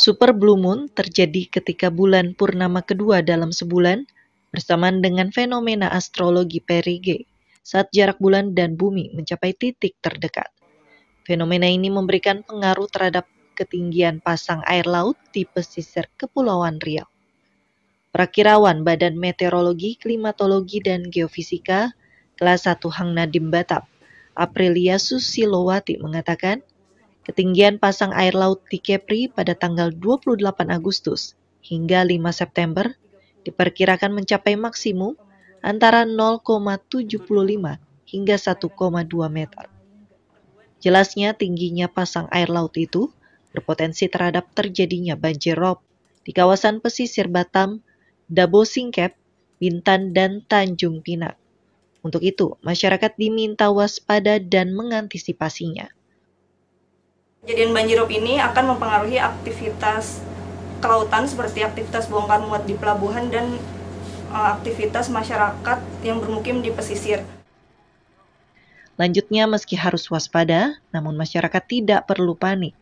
Super blue moon terjadi ketika bulan purnama kedua dalam sebulan bersamaan dengan fenomena astrologi perige saat jarak bulan dan bumi mencapai titik terdekat. Fenomena ini memberikan pengaruh terhadap ketinggian pasang air laut di pesisir Kepulauan Riau. Prakirawan Badan Meteorologi, Klimatologi, dan Geofisika kelas 1 Hang Nadim Batam, Aprilia Susilowati mengatakan, Ketinggian pasang air laut di Kepri pada tanggal 28 Agustus hingga 5 September diperkirakan mencapai maksimum antara 0,75 hingga 1,2 meter. Jelasnya tingginya pasang air laut itu berpotensi terhadap terjadinya banjir rob di kawasan pesisir Batam, Dabo Singkep, Bintan, dan Tanjung Pinang. Untuk itu, masyarakat diminta waspada dan mengantisipasinya. Kejadian banjirop ini akan mempengaruhi aktivitas kelautan seperti aktivitas bongkar muat di pelabuhan dan eh, aktivitas masyarakat yang bermukim di pesisir. Lanjutnya, meski harus waspada, namun masyarakat tidak perlu panik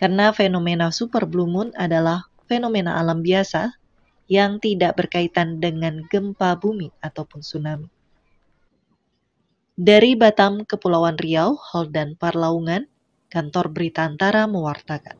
karena fenomena super blue moon adalah fenomena alam biasa yang tidak berkaitan dengan gempa bumi ataupun tsunami. Dari Batam, Kepulauan Riau, Hal dan Parlaungan, Kantor Berita Antara mewartakan